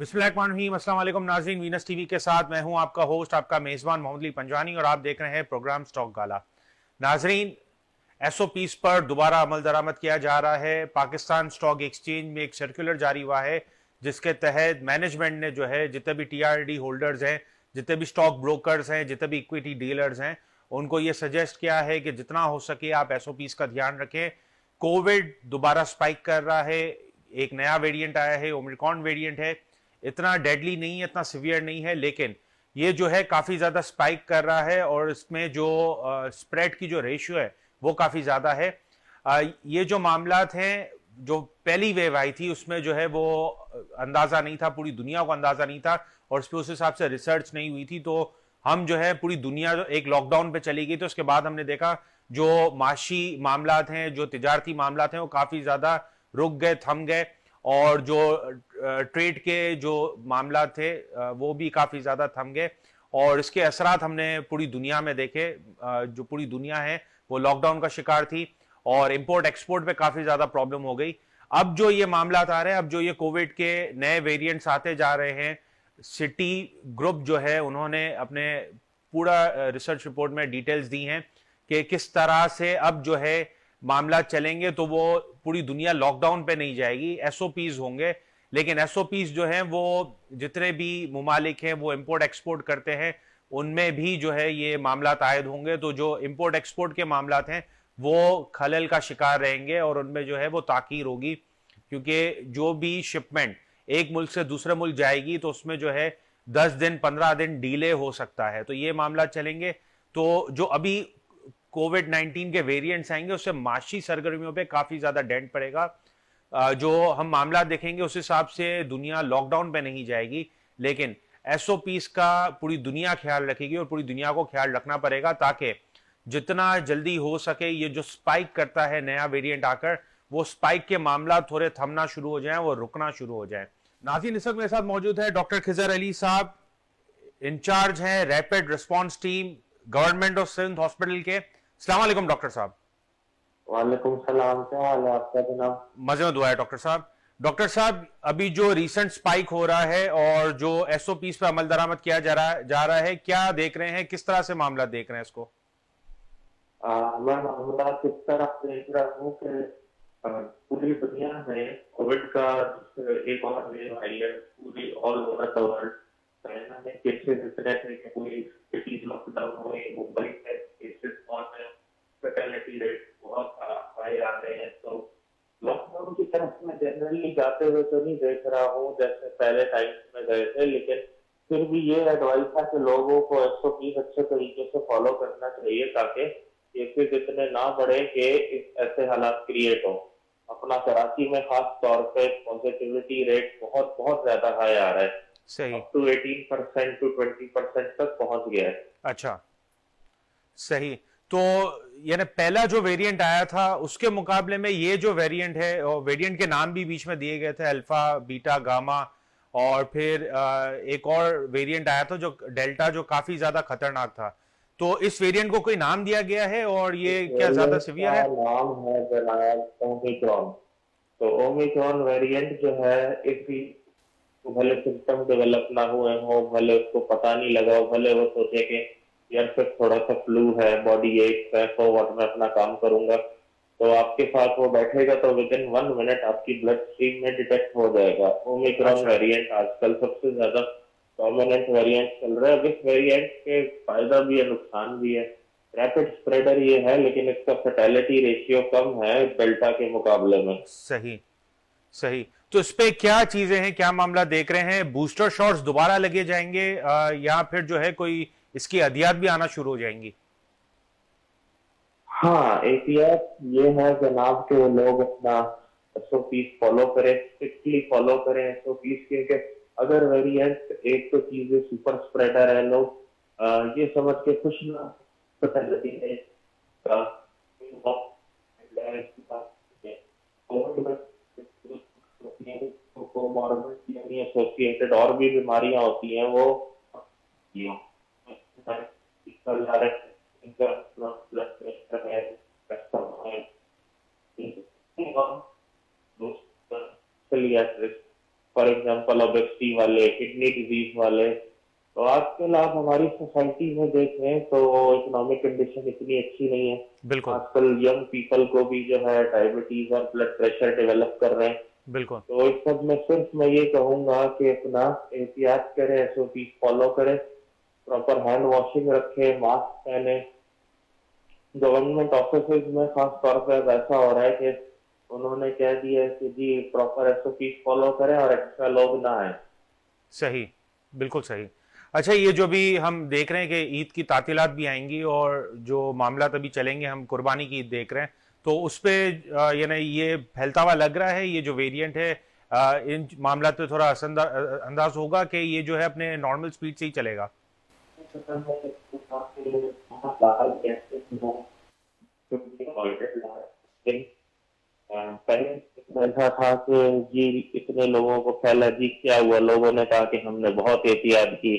बिस्मिल्लाम नाजीन Venus TV के साथ मैं हूं आपका होस्ट आपका मेज़बान मोहम्मद अली पंजवानी और आप देख रहे हैं प्रोग्राम स्टॉक गाला नाजरीन एस ओ पीस पर दोबारा अमल दरामद किया जा रहा है पाकिस्तान स्टॉक एक्सचेंज में एक सर्कुलर जारी हुआ है जिसके तहत मैनेजमेंट ने जो है जितने भी टी आर डी होल्डर्स हैं जितने भी स्टॉक ब्रोकर हैं जितने भी इक्विटी डीलर्स हैं उनको ये सजेस्ट किया है कि जितना हो सके आप एस ओ पीस का ध्यान रखें कोविड दोबारा स्पाइक कर रहा है एक नया वेरियंट आया है ओमिक्रॉन वेरियंट है इतना डेडली नहीं है इतना सिवियर नहीं है लेकिन ये जो है काफ़ी ज़्यादा स्पाइक कर रहा है और इसमें जो स्प्रेड की जो रेशियो है वो काफ़ी ज़्यादा है आ, ये जो मामला हैं जो पहली वेव आई थी उसमें जो है वो अंदाज़ा नहीं था पूरी दुनिया को अंदाज़ा नहीं था और उस पर उस हिसाब से रिसर्च नहीं हुई थी तो हम जो है पूरी दुनिया एक लॉकडाउन पे चली गई तो उसके बाद हमने देखा जो माशी मामला हैं जो तजारती मामला हैं वो काफ़ी ज़्यादा रुक गए थम गए और जो ट्रेड के जो मामला थे वो भी काफ़ी ज़्यादा थम गए और इसके असरात हमने पूरी दुनिया में देखे जो पूरी दुनिया है वो लॉकडाउन का शिकार थी और इम्पोर्ट एक्सपोर्ट पे काफ़ी ज़्यादा प्रॉब्लम हो गई अब जो ये मामला आ रहे हैं अब जो ये कोविड के नए वेरिएंट्स आते जा रहे हैं सिटी ग्रुप जो है उन्होंने अपने पूरा रिसर्च रिपोर्ट में डिटेल्स दी हैं कि किस तरह से अब जो है मामला चलेंगे तो वो पूरी दुनिया लॉकडाउन पे नहीं जाएगी एसओपीज होंगे लेकिन एस जो हैं वो जितने भी ममालिक हैं वो इम्पोर्ट एक्सपोर्ट करते हैं उनमें भी जो है ये मामला आयद होंगे तो जो इम्पोर्ट एक्सपोर्ट के मामला हैं वो खलल का शिकार रहेंगे और उनमें जो है वो ताकीर होगी क्योंकि जो भी शिपमेंट एक मुल्क से दूसरे मुल्क जाएगी तो उसमें जो है दस दिन पंद्रह दिन डीले हो सकता है तो ये मामला चलेंगे तो जो अभी कोविड नाइन्टीन के वेरियंट्स आएंगे उससे माशी सरगर्मियों पर काफ़ी ज़्यादा डेंट पड़ेगा जो हम मामला देखेंगे उस हिसाब से दुनिया लॉकडाउन पे नहीं जाएगी लेकिन एसओपीस का पूरी दुनिया ख्याल रखेगी और पूरी दुनिया को ख्याल रखना पड़ेगा ताकि जितना जल्दी हो सके ये जो स्पाइक करता है नया वेरिएंट आकर वो स्पाइक के मामला थोड़े थमना शुरू हो जाए और रुकना शुरू हो जाए नाजी निसक मेरे साथ मौजूद है डॉक्टर खिजर अली साहब इंचार्ज हैं rapid response team government of Sindh hospital के सलाम डॉक्टर साहब जनाब मजे में दुआ है डॉक्टर साहब डॉक्टर साहब अभी जो रिसेंट स्पाइक हो रहा है और जो एस ओ अमल दरामद किया जा रहा जा रहा है क्या देख रहे हैं किस तरह से मामला देख रहे हैं इसको मैं मामला किस तरह देख रहा हूँ पूरी दुनिया में कोविड का एक और वेव आई है पूरी all over the world China में इतने थे कि पूरी लॉकडाउन हुई मुंबई में और फेटेलिटी रेट बहुत हाई आ रहे हैं तो लॉकडाउन की तरफ में जनरली जाते हुए तो नहीं देख रहा हूँ जैसे पहले टाइम में गए थे लेकिन फिर भी ये एडवाइस था कि लोगों को एस अच्छे तरीके से फॉलो करना चाहिए ताकि ये फिर इतने ना बढ़े कि ऐसे हालात क्रिएट हो अपना कराची में खास तौर पे पॉजिटिविटी रेट बहुत बहुत ज्यादा हाई आ रहा है सही to eighteen percent to twenty percent तक पहुंच गया है अच्छा सही तो यानी पहला जो वेरिएंट आया था उसके मुकाबले में ये जो वेरिएंट है और वेरिएंट के नाम भी बीच में दिए गए थे अल्फा बीटा गामा और फिर एक और वेरिएंट आया था जो डेल्टा जो काफी ज्यादा खतरनाक था तो इस वेरिएंट को कोई नाम दिया गया है और ये क्या ज्यादा सिवियर है नाम है ओमिक्रॉन तो ओमिक्रॉन वेरिएंट जो है इसकी तो भले सिम्टम डेवलप ना हुए हो भले उसको पता नहीं लगा हो भले वो सोचे कि या फिर थोड़ा सा फ्लू है बॉडी एक है तो वट में अपना काम करूंगा तो आपके साथ वो बैठेगा तो विद इन वन मिनट आपकी ब्लड स्ट्रीम में डिटेक्ट हो जाएगा ओमिक्रॉन अच्छा। वेरिएंट आजकल सबसे ज्यादा डोमिनेंट वेरिएंट चल रहा है अब इस वेरिएंट के फायदा भी है नुकसान भी है रैपिड स्प्रेडर ये है लेकिन इसका फर्टेलिटी रेशियो कम है डेल्टा के मुकाबले में सही सही तो इस पे क्या चीजें हैं क्या मामला देख रहे हैं बूस्टर शॉट्स दोबारा लगे जाएंगे आ, या फिर जो है कोई इसकी अदियात भी आना शुरू हो जाएंगी हाँ एहतियात ये है जनाब के लोग अपना एस फॉलो करें स्ट्रिक्टली फॉलो करें एसओ ओ क्योंकि अगर वेरिएंट एक तो चीज सुपर स्प्रेडर है लोग ये समझ के खुश ना पता लगी है एसोसिएटेड और भी बीमारियां होती हैं वो फॉर एग्जाम्पल ओबेसिटी वाले किडनी डिजीज वाले तो आजकल आप हमारी सोसाइटी में देख रहे हैं तो इकोनॉमिक कंडीशन इतनी अच्छी नहीं है बिल्कुल आजकल यंग पीपल को भी जो है डायबिटीज और ब्लड प्रेशर डेवलप कर रहे हैं बिल्कुल तो इस सब में सिर्फ मैं ये कहूंगा कि अपना एहतियात करें एस फॉलो करें प्रॉपर हैंड वॉशिंग रखे मास्क पहने गवर्नमेंट ऑफिस में खास तौर पर ऐसा हो रहा है कि उन्होंने कह दिया है कि जी प्रॉपर एसओपी फॉलो करें और एक्स्ट्रा लोग ना आए सही बिल्कुल सही अच्छा ये जो भी हम देख रहे हैं कि ईद की तातीलات भी आएंगी और जो मामला तभी चलेंगे हम कुर्बानी की ईद देख रहे हैं तो उस पर यानी ये फैलता हुआ लग रहा है ये जो वेरिएंट है आ, इन मामला पे थोड़ा असर अंदाज होगा कि ये जो है अपने नॉर्मल स्पीड से ही चलेगा पहले था कि जी इतने लोगों को फैला जी क्या हुआ लोगों ने कहा कि हमने बहुत एहतियात की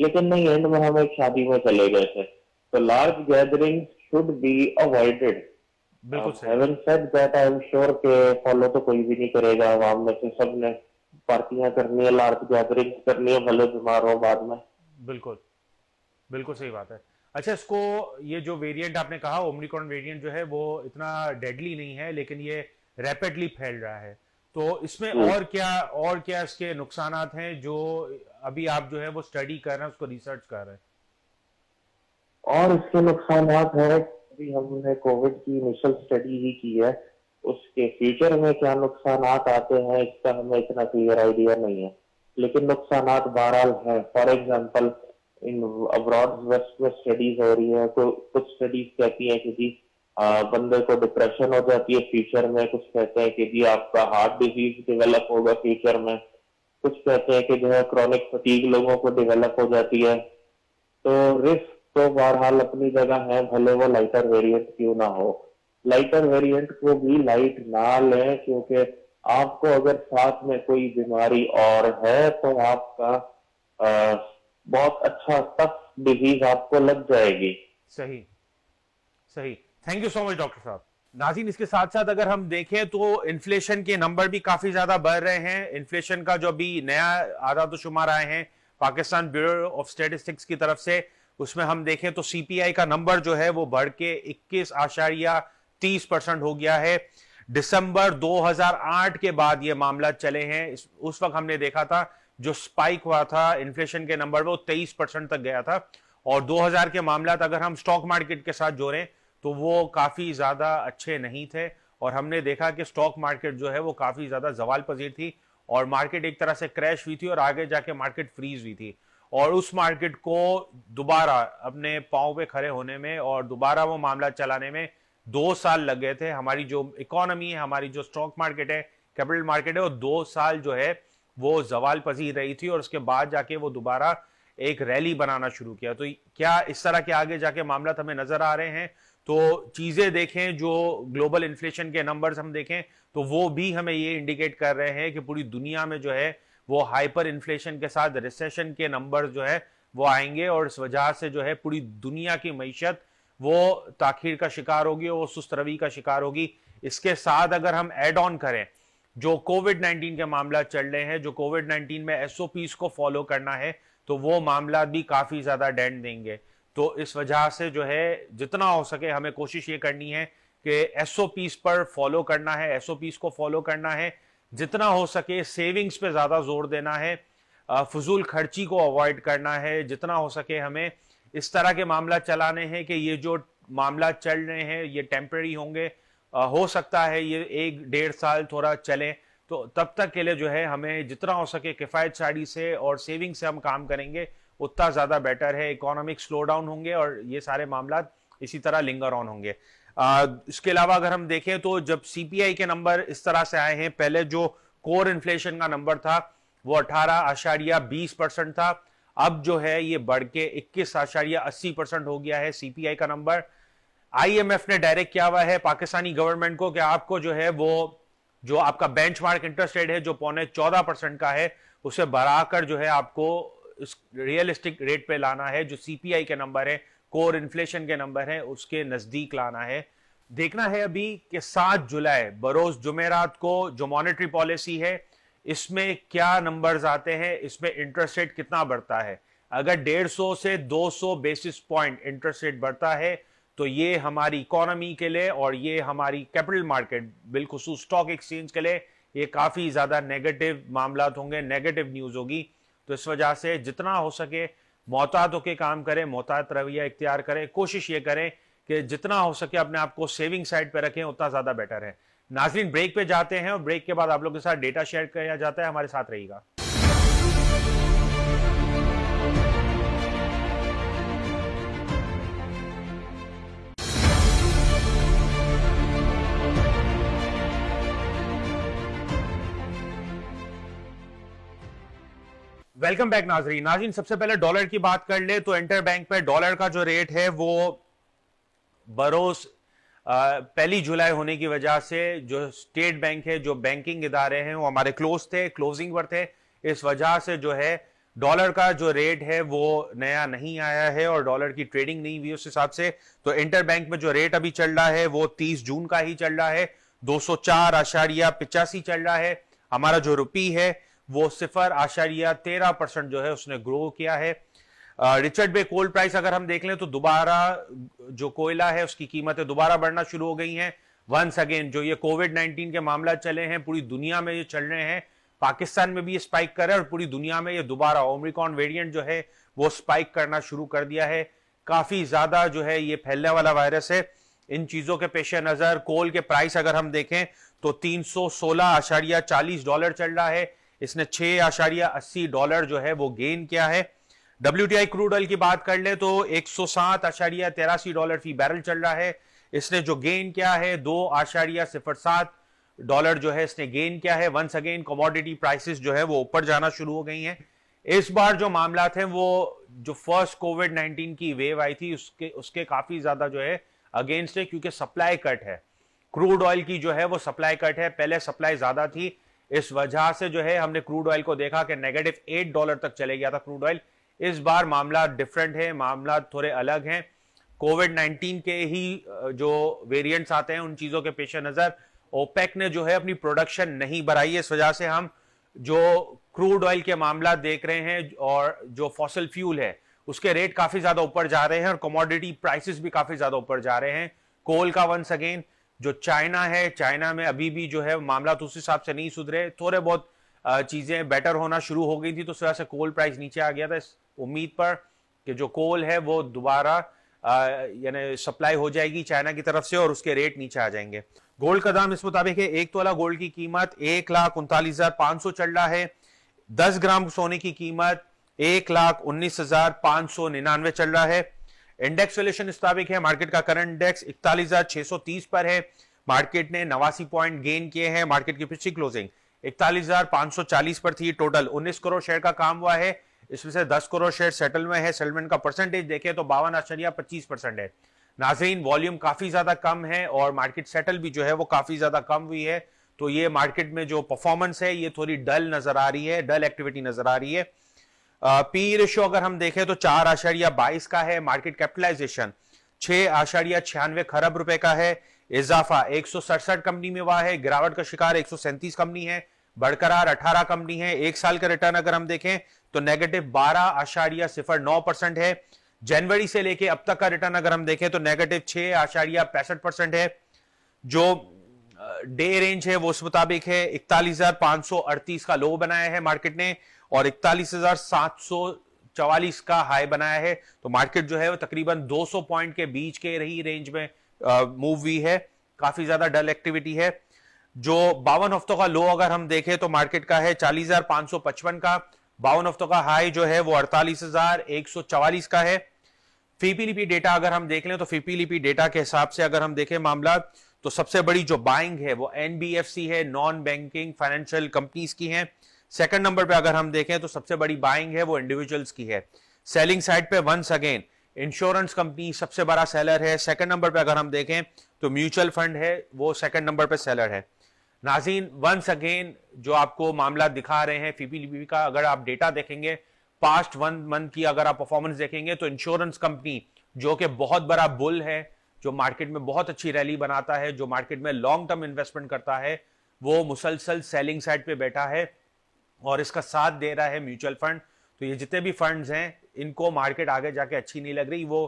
लेकिन नहीं एंड में हम एक शादी में चले गए थे तो large gathering should be avoided बिल्कुल श्योर के फॉलो तो कोई भी नहीं करेगा आवाम में से सबने पार्टियां करनी है लार्ज गैदरिंग करनी है भले बीमार हो बाद में बिल्कुल बिल्कुल सही बात है अच्छा इसको ये जो वेरिएंट आपने कहा ओमिक्रॉन वेरिएंट जो है वो इतना डेडली नहीं है लेकिन ये रैपिडली फैल रहा है तो इसमें हम्म। और क्या और क्या इसके नुकसान हैं जो अभी आप जो है वो स्टडी कर रहे हैं उसको रिसर्च कर रहे हैं और इसके नुकसान है अभी हमने कोविड की इनिशियल स्टडी ही की है उसके फ्यूचर में क्या नुकसान आते हैं इसका हमें इतना क्लियर आइडिया नहीं है लेकिन नुकसान बहरहाल है for example in abroad west में स्टडीज हो रही है तो कुछ स्टडीज कहती है कि जी बंदे को डिप्रेशन हो जाती है फ्यूचर में कुछ कहते हैं कि जी आपका हार्ट डिजीज डेवलप होगा फ्यूचर में कुछ कहते हैं कि जो है क्रॉनिक फटीक लोगों को डेवलप हो जाती है तो रिस्क तो बहरहाल अपनी जगह है भले वो लाइटर वेरिएंट क्यों ना हो लाइटर वेरिएंट को भी लाइट ना लें क्योंकि आपको अगर साथ में कोई बीमारी और है तो आपका बहुत अच्छा टफ डिजीज आपको लग जाएगी सही सही thank you so much doctor साहब नाजिन इसके साथ साथ अगर हम देखें तो इन्फ्लेशन के नंबर भी काफी ज्यादा बढ़ रहे हैं इन्फ्लेशन का जो अभी नया आदाद तो शुमार आए हैं पाकिस्तान ब्यूरो ऑफ स्टेटिस्टिक्स की तरफ से उसमें हम देखें तो सीपीआई का नंबर जो है वो बढ़ के इक्कीस आशारिया तीस परसेंट हो गया है दिसंबर 2008 के बाद ये मामला चले हैं उस वक्त हमने देखा था जो स्पाइक हुआ था इन्फ्लेशन के नंबर वो 23 परसेंट तक गया था और 2000 के मामला अगर हम स्टॉक मार्केट के साथ जोड़ें तो वो काफ़ी ज़्यादा अच्छे नहीं थे और हमने देखा कि स्टॉक मार्केट जो है वो काफ़ी ज़्यादा जवाल पजीर थी और मार्केट एक तरह से क्रैश हुई थी और आगे जाके मार्केट फ्रीज हुई थी और उस मार्केट को दोबारा अपने पाँव पे खड़े होने में और दोबारा वो मामला चलाने में दो साल लग गए थे हमारी जो इकोनॉमी है हमारी जो स्टॉक मार्केट है कैपिटल मार्केट है वो दो साल जो है वो जवाल पजीर रही थी और उसके बाद जाके वो दोबारा एक रैली बनाना शुरू किया तो क्या इस तरह के आगे जाके मामला हमें नजर आ रहे हैं तो चीज़ें देखें जो ग्लोबल इन्फ्लेशन के नंबर्स हम देखें तो वो भी हमें ये इंडिकेट कर रहे हैं कि पूरी दुनिया में जो है वो हाइपर इन्फ्लेशन के साथ रिसेशन के नंबर्स जो है वो आएंगे और इस वजह से जो है पूरी दुनिया की मीशत वो ताखिर का शिकार होगी और वो सुस्त रवि का शिकार होगी इसके साथ अगर हम एड ऑन करें जो कोविड 19 के मामला चल रहे हैं जो कोविड 19 में एसओपीस को फॉलो करना है तो वो मामला भी काफ़ी ज़्यादा डेंट देंगे तो इस वजह से जो है जितना हो सके हमें कोशिश ये करनी है कि एसओपीस पर फॉलो करना है एसओपीस को फॉलो करना है जितना हो सके सेविंग्स पे ज़्यादा जोर देना है फजूल खर्ची को अवॉइड करना है जितना हो सके हमें इस तरह के मामला चलाने हैं कि ये जो मामला चल रहे हैं ये टेम्प्रेरी होंगे हो सकता है ये एक डेढ़ साल थोड़ा चले तो तब तक के लिए जो है हमें जितना हो सके किफ़ायत साड़ी से और सेविंग से हम काम करेंगे उतना ज़्यादा बेटर है इकोनॉमिक स्लो डाउन होंगे और ये सारे मामला इसी तरह लिंगर ऑन होंगे आ, इसके अलावा अगर हम देखें तो जब सीपीआई के नंबर इस तरह से आए हैं पहले जो कोर इन्फ्लेशन का नंबर था वो अठारह आशारिया बीस परसेंट था अब जो है ये बढ़ के इक्कीस आशारिया अस्सी परसेंट हो गया है सीपीआई का नंबर आईएमएफ ने डायरेक्ट किया हुआ है पाकिस्तानी गवर्नमेंट को कि आपको जो है वो जो आपका बेंचमार्क इंटरेस्ट रेट है जो पौने चौदह परसेंट का है उसे बढ़ाकर जो है आपको इस रियलिस्टिक रेट पे लाना है जो सीपीआई के नंबर है कोर इन्फ्लेशन के नंबर है उसके नजदीक लाना है देखना है अभी कि सात जुलाई बरोज जुमेरात को जो मॉनिटरी पॉलिसी है इसमें क्या नंबर्स आते हैं इसमें इंटरेस्ट रेट कितना बढ़ता है अगर डेढ़ से दो बेसिस पॉइंट इंटरेस्ट रेट बढ़ता है तो ये हमारी इकोनॉमी के लिए और ये हमारी कैपिटल मार्केट बिलखसूस स्टॉक एक्सचेंज के लिए ये काफ़ी ज़्यादा नेगेटिव मामला होंगे नेगेटिव न्यूज़ होगी तो इस वजह से जितना हो सके मोहतात होकर काम करें मोहतात रवैया इख्तियार करें कोशिश ये करें कि जितना हो सके अपने आप को सेविंग साइड पर रखें उतना ज़्यादा बेटर है नाजरीन ब्रेक पे जाते हैं और ब्रेक के बाद आप लोग के साथ डेटा शेयर किया जाता है हमारे साथ रहेगा वेलकम बैक नाजरी नाजरीन सबसे पहले डॉलर की बात कर ले तो इंटर बैंक पर डॉलर का जो रेट है वो बरोस पहली जुलाई होने की वजह से जो स्टेट बैंक है जो बैंकिंग इदारे हैं वो हमारे क्लोज थे क्लोजिंग पर थे इस वजह से जो है डॉलर का जो रेट है वो नया नहीं आया है और डॉलर की ट्रेडिंग नहीं हुई उस हिसाब से तो इंटर बैंक में जो रेट अभी चल रहा है वो 30 जून का ही चल रहा है दो सौ चल रहा है हमारा जो रुपी है वो सिफर आशारिया तेरह परसेंट जो है उसने ग्रो किया है रिचर्ड बे कोल प्राइस अगर हम देख लें तो दोबारा जो कोयला है उसकी कीमतें दोबारा बढ़ना शुरू हो गई हैं वंस अगेन जो ये कोविड नाइन्टीन के मामला चले हैं पूरी दुनिया में ये चल रहे हैं पाकिस्तान में भी ये स्पाइक कर रहा है और पूरी दुनिया में ये दोबारा ओमिक्रॉन वेरियंट जो है वो स्पाइक करना शुरू कर दिया है काफी ज्यादा जो है ये फैलने वाला वायरस है इन चीजों के पेश नजर कोल के प्राइस अगर हम देखें तो तीन सौ सोलह आशारिया चालीस डॉलर चल रहा है इसने छह आशारिया अस्सी डॉलर जो है वो गेन किया है W T I crude oil की बात कर ले तो एक सौ सात आशारिया तेरासी डॉलर फी बैरल चल रहा है इसने जो गेन किया है दो आशारिया सिफर सात डॉलर जो है इसने गेन किया है वंस अगेन कमोडिटी प्राइसेस जो है वो ऊपर जाना शुरू हो गई हैं इस बार जो मामला थे वो जो फर्स्ट कोविड नाइन्टीन की वेव आई थी उसके उसके काफी ज्यादा जो है अगेंस्ट है क्योंकि सप्लाई कट है क्रूड ऑयल की जो है वो सप्लाई कट है पहले सप्लाई ज्यादा थी इस वजह से जो है हमने क्रूड ऑयल को देखा कि नेगेटिव एट डॉलर तक चले गया था क्रूड ऑयल इस बार मामला डिफरेंट है मामला थोड़े अलग हैं कोविड 19 के ही जो वेरिएंट्स आते हैं उन चीज़ों के पेश नज़र ओपेक ने जो है अपनी प्रोडक्शन नहीं बढ़ाई इस वजह से हम जो क्रूड ऑयल के मामला देख रहे हैं और जो फॉसल फ्यूल है उसके रेट काफ़ी ज़्यादा ऊपर जा रहे हैं और कमोडिटी प्राइसेस भी काफ़ी ज़्यादा ऊपर जा रहे हैं कोल का वंस अगेन जो चाइना है चाइना में अभी भी जो है मामला तो उस हिसाब से नहीं सुधरे थोड़े बहुत चीज़ें बेटर होना शुरू हो गई थी तो उस वजह से कोल प्राइस नीचे आ गया था इस उम्मीद पर कि जो कोल है वो दोबारा यानी सप्लाई हो जाएगी चाइना की तरफ से और उसके रेट नीचे आ जाएंगे गोल्ड का दाम इस मुताबिक है एक तोला गोल्ड की कीमत एक लाख उनतालीस हजार पांच सौ चल रहा है दस ग्राम सोने की कीमत एक लाख उन्नीस हजार पांच सौ निन्यानवे चल रहा है इंडेक्स सोल्यूशन स्थापित है मार्केट का करंट इंडेक्स इकतालीस पर है मार्केट ने नवासी पॉइंट गेन किए हैं मार्केट की पिछली क्लोजिंग इकतालीस पर थी टोटल 19 करोड़ शेयर का काम हुआ है इसमें से 10 करोड़ शेयर सेटल में है सेटलमेंट का परसेंटेज देखें तो बावन आश्चर्य पच्चीस परसेंट है नाजरीन वॉल्यूम काफी ज्यादा कम है और मार्केट सेटल भी जो है वो काफी ज्यादा कम हुई है तो ये मार्केट में जो परफॉर्मेंस है ये थोड़ी डल नजर आ रही है डल एक्टिविटी नजर आ रही है पी रेशो अगर हम देखें तो चार आशारिया बाईस का है मार्केट कैपिटलाइजेशन छह आशारिया छियानवे खरब रुपए का है इजाफा एक कंपनी में हुआ है गिरावट का शिकार एक कंपनी है बरकरार अठारह कंपनी है एक साल का रिटर्न अगर हम देखें तो नेगेटिव बारह आशारिया सिफर नौ परसेंट है जनवरी से लेके अब तक का रिटर्न अगर हम देखें तो नेगेटिव छह आशारिया पैंसठ परसेंट है जो डे रेंज है वो उस मुताबिक है इकतालीस हजार पांच सौ अड़तीस का लो बनाया है मार्केट ने और इकतालीस हजार सात सौ चवालीस का हाई बनाया है तो मार्केट जो है वो तकरीबन 200 पॉइंट के बीच के रही रेंज में मूव हुई है काफी ज्यादा डल एक्टिविटी है जो बावन हफ्तों का लो अगर हम देखें तो मार्केट का है चालीस हजार पांच सौ पचपन का बावन हफ्तों का हाई जो है वो अड़तालीस हजार एक सौ चवालीस का है फीपीलीपी डेटा अगर हम देख लें तो फीपीलीपी डेटा के हिसाब से अगर हम देखें मामला तो सबसे बड़ी जो बाइंग है वो एनबीएफसी है नॉन बैंकिंग फाइनेंशियल कंपनीज की है सेकंड नंबर पे अगर हम देखें तो सबसे बड़ी बाइंग है वो इंडिविजुअल्स की है सेलिंग साइड पे वंस अगेन इंश्योरेंस कंपनी सबसे बड़ा सेलर है सेकंड नंबर पे अगर हम देखें तो म्यूचुअल फंड है वो सेकंड नंबर पे सेलर है नाजीन वंस अगेन जो आपको मामला दिखा रहे हैं फीपीलीबी का अगर आप डेटा देखेंगे पास्ट वन मंथ की अगर आप परफॉर्मेंस देखेंगे तो इंश्योरेंस कंपनी जो कि बहुत बड़ा बुल है जो मार्केट में बहुत अच्छी रैली बनाता है जो मार्केट में लॉन्ग टर्म इन्वेस्टमेंट करता है वो मुसलसल सेलिंग साइड पे बैठा है और इसका साथ दे रहा है म्यूचुअल फंड तो ये जितने भी फंड्स हैं इनको मार्केट आगे जाके अच्छी नहीं लग रही वो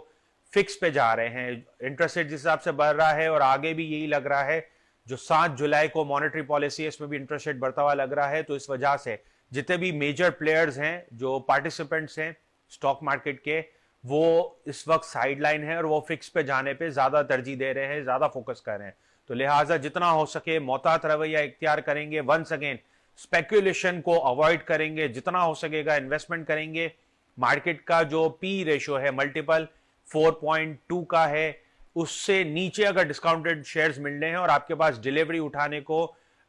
फिक्स पे जा रहे हैं इंटरेस्ट रेट जिस हिसाब से बढ़ रहा है और आगे भी यही लग रहा है जो सात जुलाई को मॉनेटरी पॉलिसी है इसमें भी इंटरेस्ट रेट बढ़ता हुआ लग रहा है तो इस वजह से जितने भी मेजर प्लेयर्स हैं जो पार्टिसिपेंट्स हैं स्टॉक मार्केट के वो इस वक्त साइडलाइन है और वो फिक्स पे जाने पे ज्यादा तरजीह दे रहे हैं ज्यादा फोकस कर रहे हैं तो लिहाजा जितना हो सके मोहतात रवैया इख्तियार करेंगे वंस अगेन स्पेकुलेशन को अवॉइड करेंगे जितना हो सकेगा इन्वेस्टमेंट करेंगे मार्केट का जो पी रेशियो है मल्टीपल 4.2 का है उससे नीचे अगर डिस्काउंटेड शेयर्स मिलने हैं और आपके पास डिलीवरी उठाने को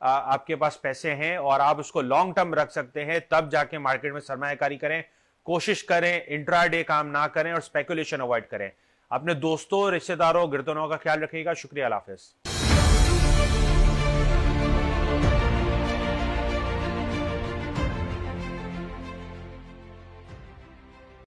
आपके पास पैसे हैं और आप उसको लॉन्ग टर्म रख सकते हैं तब जाके मार्केट में सरमाकारी करें कोशिश करें डे काम ना करें और स्पेकुलेशन अवॉइड करें अपने दोस्तों रिश्तेदारों गिरतनों का ख्याल रखिएगा शुक्रिया हाफिज़